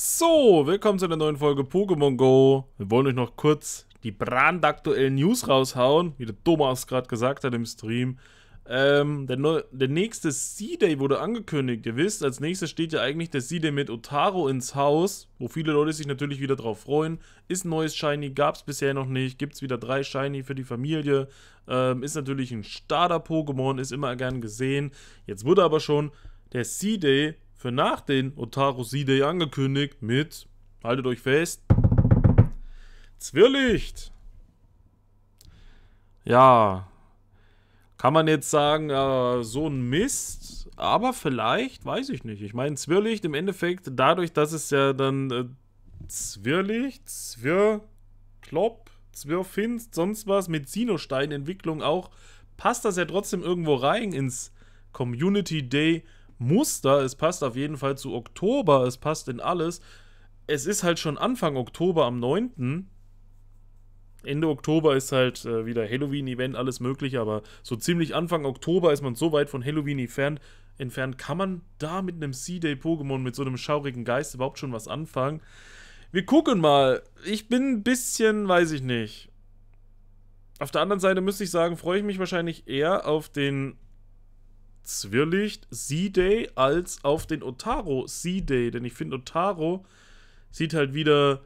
So, willkommen zu einer neuen Folge Pokémon Go. Wir wollen euch noch kurz die brandaktuellen News raushauen, wie der Thomas gerade gesagt hat im Stream. Ähm, der, Neu der nächste C-Day wurde angekündigt. Ihr wisst, als nächstes steht ja eigentlich der C-Day mit Otaro ins Haus, wo viele Leute sich natürlich wieder drauf freuen. Ist ein neues Shiny, gab es bisher noch nicht. Gibt es wieder drei Shiny für die Familie. Ähm, ist natürlich ein Starter-Pokémon, ist immer gern gesehen. Jetzt wurde aber schon der C-Day für nach den Otaru Day angekündigt mit, haltet euch fest, Zwirlicht. Ja, kann man jetzt sagen, äh, so ein Mist, aber vielleicht, weiß ich nicht. Ich meine, Zwirlicht im Endeffekt, dadurch, dass es ja dann äh, Zwirlicht, Zwirklopp, Zwirfinst, sonst was mit Sinostein-Entwicklung auch, passt das ja trotzdem irgendwo rein ins Community Day Muster, es passt auf jeden Fall zu Oktober, es passt in alles. Es ist halt schon Anfang Oktober am 9. Ende Oktober ist halt äh, wieder Halloween-Event, alles mögliche, aber so ziemlich Anfang Oktober ist man so weit von Halloween entfernt, entfernt kann man da mit einem C-Day-Pokémon, mit so einem schaurigen Geist überhaupt schon was anfangen. Wir gucken mal. Ich bin ein bisschen, weiß ich nicht. Auf der anderen Seite müsste ich sagen, freue ich mich wahrscheinlich eher auf den Zwirlicht Z-Day als auf den Otaro Z-Day. Denn ich finde, Otaro sieht halt wieder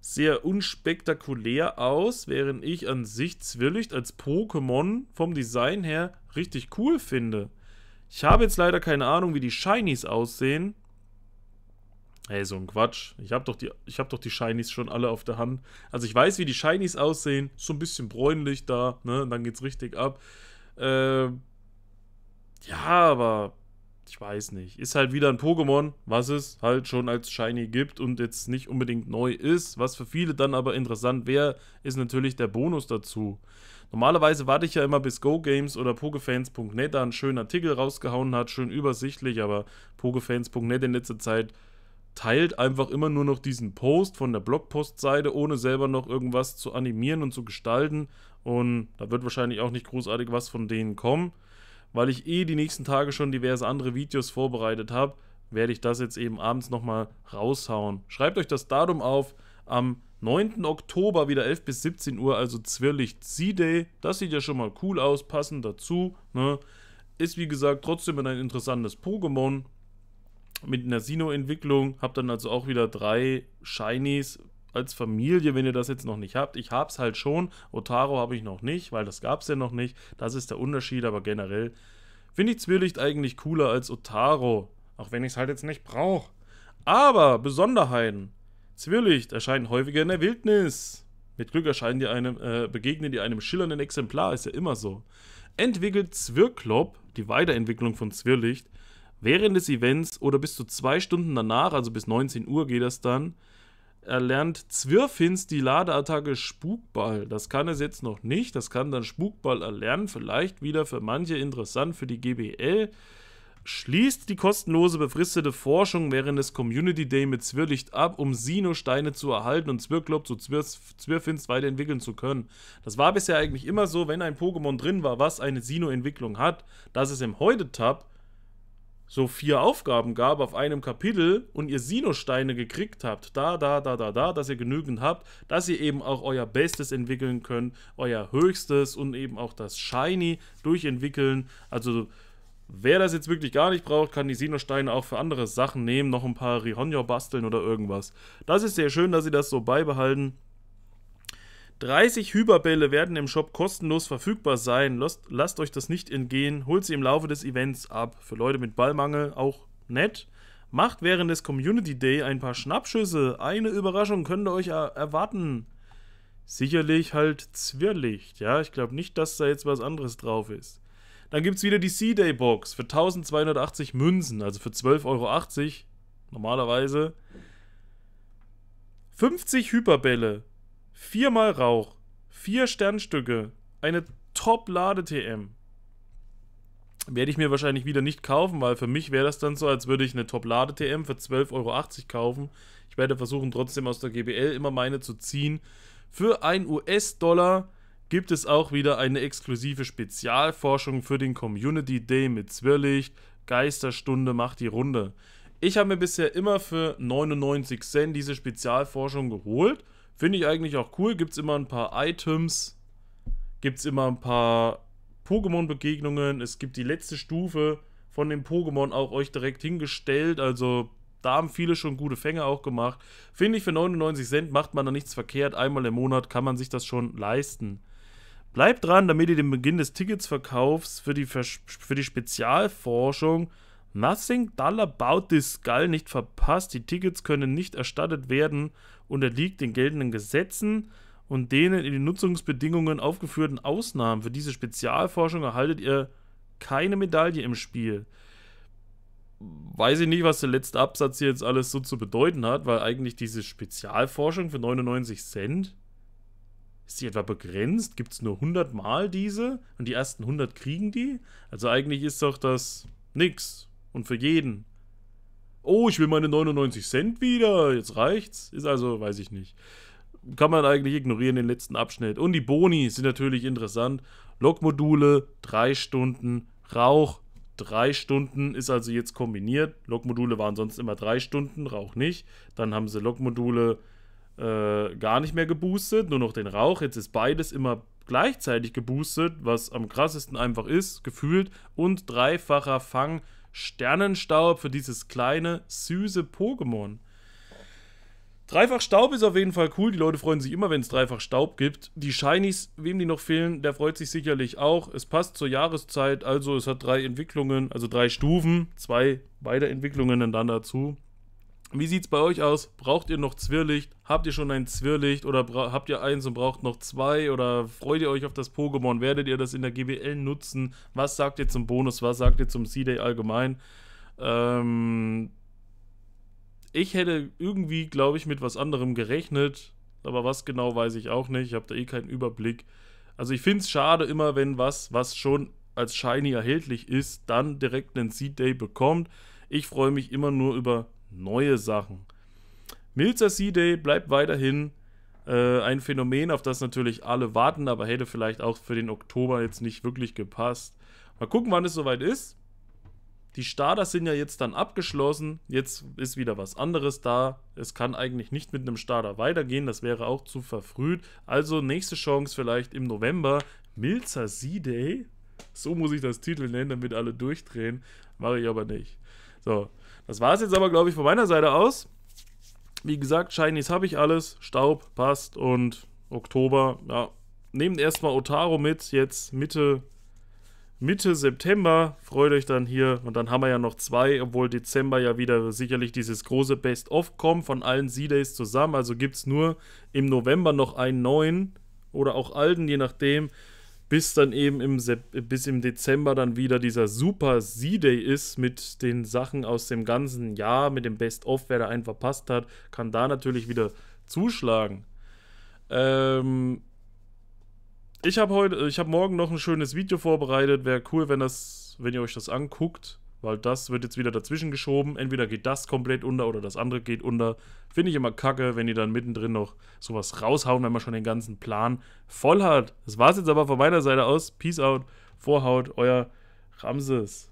sehr unspektakulär aus, während ich an sich Zwirlicht als Pokémon vom Design her richtig cool finde. Ich habe jetzt leider keine Ahnung, wie die Shinies aussehen. Ey, so ein Quatsch. Ich habe doch, die, hab doch die Shinies schon alle auf der Hand. Also ich weiß, wie die Shinies aussehen. So ein bisschen bräunlich da, ne? Und dann geht's richtig ab. Äh aber ich weiß nicht. Ist halt wieder ein Pokémon, was es halt schon als Shiny gibt und jetzt nicht unbedingt neu ist. Was für viele dann aber interessant wäre, ist natürlich der Bonus dazu. Normalerweise warte ich ja immer bis GoGames oder Pokefans.net da einen schönen Artikel rausgehauen hat, schön übersichtlich, aber Pokefans.net in letzter Zeit teilt einfach immer nur noch diesen Post von der Blogpostseite, ohne selber noch irgendwas zu animieren und zu gestalten. Und da wird wahrscheinlich auch nicht großartig was von denen kommen weil ich eh die nächsten Tage schon diverse andere Videos vorbereitet habe, werde ich das jetzt eben abends nochmal raushauen. Schreibt euch das Datum auf. Am 9. Oktober wieder 11 bis 17 Uhr, also Zwirlicht C-Day. Das sieht ja schon mal cool aus, passend dazu. Ne? Ist wie gesagt trotzdem ein interessantes Pokémon mit einer Sino-Entwicklung. Hab dann also auch wieder drei Shinies als Familie, wenn ihr das jetzt noch nicht habt. Ich hab's halt schon. Otaro habe ich noch nicht, weil das gab's ja noch nicht. Das ist der Unterschied, aber generell finde ich Zwielicht eigentlich cooler als Otaro. Auch wenn ich es halt jetzt nicht brauche. Aber Besonderheiten. Zwielicht erscheint häufiger in der Wildnis. Mit Glück erscheinen die einem, äh, begegnen die einem schillernden Exemplar, ist ja immer so. Entwickelt Zwirklop, die Weiterentwicklung von Zwirlicht, während des Events oder bis zu zwei Stunden danach, also bis 19 Uhr geht das dann, erlernt Zwirfins die Ladeattacke Spukball. Das kann es jetzt noch nicht. Das kann dann Spukball erlernen. Vielleicht wieder für manche interessant für die GBL. Schließt die kostenlose befristete Forschung während des Community Day mit Zwirlicht ab, um Sinosteine zu erhalten und Zwirklop zu Zwir Zwirfins weiterentwickeln zu können. Das war bisher eigentlich immer so, wenn ein Pokémon drin war, was eine Sino-Entwicklung hat, dass es im Heute-Tab so vier Aufgaben gab auf einem Kapitel und ihr sino gekriegt habt, da, da, da, da, da, dass ihr genügend habt, dass ihr eben auch euer Bestes entwickeln könnt, euer Höchstes und eben auch das Shiny durchentwickeln. Also wer das jetzt wirklich gar nicht braucht, kann die sino auch für andere Sachen nehmen, noch ein paar Rihonjo basteln oder irgendwas. Das ist sehr schön, dass sie das so beibehalten. 30 Hyperbälle werden im Shop kostenlos verfügbar sein. Lasst, lasst euch das nicht entgehen. Holt sie im Laufe des Events ab. Für Leute mit Ballmangel auch nett. Macht während des Community Day ein paar Schnappschüsse. Eine Überraschung könnt ihr euch er erwarten. Sicherlich halt Zwirrlicht. Ja, ich glaube nicht, dass da jetzt was anderes drauf ist. Dann gibt es wieder die C-Day Box für 1280 Münzen, also für 12,80 Euro normalerweise. 50 Hyperbälle, Viermal Rauch, vier Sternstücke, eine Top-Lade-TM. Werde ich mir wahrscheinlich wieder nicht kaufen, weil für mich wäre das dann so, als würde ich eine Top-Lade-TM für 12,80 Euro kaufen. Ich werde versuchen, trotzdem aus der GBL immer meine zu ziehen. Für 1 US-Dollar gibt es auch wieder eine exklusive Spezialforschung für den Community Day mit Zwirrlicht. Geisterstunde macht die Runde. Ich habe mir bisher immer für 99 Cent diese Spezialforschung geholt Finde ich eigentlich auch cool. Gibt es immer ein paar Items, gibt es immer ein paar Pokémon-Begegnungen. Es gibt die letzte Stufe von dem Pokémon auch euch direkt hingestellt. Also da haben viele schon gute Fänge auch gemacht. Finde ich, für 99 Cent macht man da nichts verkehrt. Einmal im Monat kann man sich das schon leisten. Bleibt dran, damit ihr den Beginn des Ticketsverkaufs für die, Vers für die Spezialforschung Nothing Dull About This Skull nicht verpasst. Die Tickets können nicht erstattet werden unterliegt den geltenden Gesetzen und denen in den Nutzungsbedingungen aufgeführten Ausnahmen. Für diese Spezialforschung erhaltet ihr keine Medaille im Spiel. Weiß ich nicht, was der letzte Absatz hier jetzt alles so zu bedeuten hat, weil eigentlich diese Spezialforschung für 99 Cent ist die etwa begrenzt? Gibt es nur 100 Mal diese und die ersten 100 kriegen die? Also eigentlich ist doch das nix und für jeden oh, ich will meine 99 Cent wieder, jetzt reicht's. Ist also, weiß ich nicht. Kann man eigentlich ignorieren, den letzten Abschnitt. Und die Boni sind natürlich interessant. Lokmodule, 3 Stunden. Rauch, 3 Stunden ist also jetzt kombiniert. Lokmodule waren sonst immer 3 Stunden, Rauch nicht. Dann haben sie Lokmodule äh, gar nicht mehr geboostet, nur noch den Rauch. Jetzt ist beides immer gleichzeitig geboostet, was am krassesten einfach ist, gefühlt. Und dreifacher Fang Sternenstaub für dieses kleine, süße Pokémon. Dreifach Staub ist auf jeden Fall cool. Die Leute freuen sich immer, wenn es Dreifach Staub gibt. Die Shinies, wem die noch fehlen, der freut sich sicherlich auch. Es passt zur Jahreszeit, also es hat drei Entwicklungen, also drei Stufen, zwei Weiterentwicklungen dann dazu. Wie sieht es bei euch aus? Braucht ihr noch Zwirrlicht? Habt ihr schon ein Zwirrlicht oder habt ihr eins und braucht noch zwei? Oder freut ihr euch auf das Pokémon? Werdet ihr das in der GBL nutzen? Was sagt ihr zum Bonus? Was sagt ihr zum C-Day allgemein? Ähm, ich hätte irgendwie, glaube ich, mit was anderem gerechnet. Aber was genau weiß ich auch nicht. Ich habe da eh keinen Überblick. Also ich finde es schade immer, wenn was, was schon als Shiny erhältlich ist, dann direkt einen Seed Day bekommt. Ich freue mich immer nur über neue Sachen. Milzer Sea day bleibt weiterhin äh, ein Phänomen, auf das natürlich alle warten, aber hätte vielleicht auch für den Oktober jetzt nicht wirklich gepasst. Mal gucken, wann es soweit ist. Die Starter sind ja jetzt dann abgeschlossen. Jetzt ist wieder was anderes da. Es kann eigentlich nicht mit einem Starter weitergehen. Das wäre auch zu verfrüht. Also nächste Chance vielleicht im November. Milzer Sea day So muss ich das Titel nennen, damit alle durchdrehen. Mache ich aber nicht. So, das war es jetzt aber, glaube ich, von meiner Seite aus. Wie gesagt, Shinies habe ich alles. Staub passt und Oktober, ja. Nehmt erstmal Otaro mit, jetzt Mitte, Mitte September. Freut euch dann hier. Und dann haben wir ja noch zwei, obwohl Dezember ja wieder sicherlich dieses große Best-of kommt von allen Z-Days zusammen. Also gibt es nur im November noch einen neuen oder auch alten, je nachdem bis dann eben im, bis im Dezember dann wieder dieser Super C-Day ist mit den Sachen aus dem ganzen Jahr, mit dem Best-of, wer da einen verpasst hat, kann da natürlich wieder zuschlagen. Ähm, ich habe heute, ich habe morgen noch ein schönes Video vorbereitet. Wäre cool, wenn das, wenn ihr euch das anguckt. Weil das wird jetzt wieder dazwischen geschoben. Entweder geht das komplett unter oder das andere geht unter. Finde ich immer kacke, wenn die dann mittendrin noch sowas raushauen, wenn man schon den ganzen Plan voll hat. Das war es jetzt aber von meiner Seite aus. Peace out. Vorhaut, euer Ramses.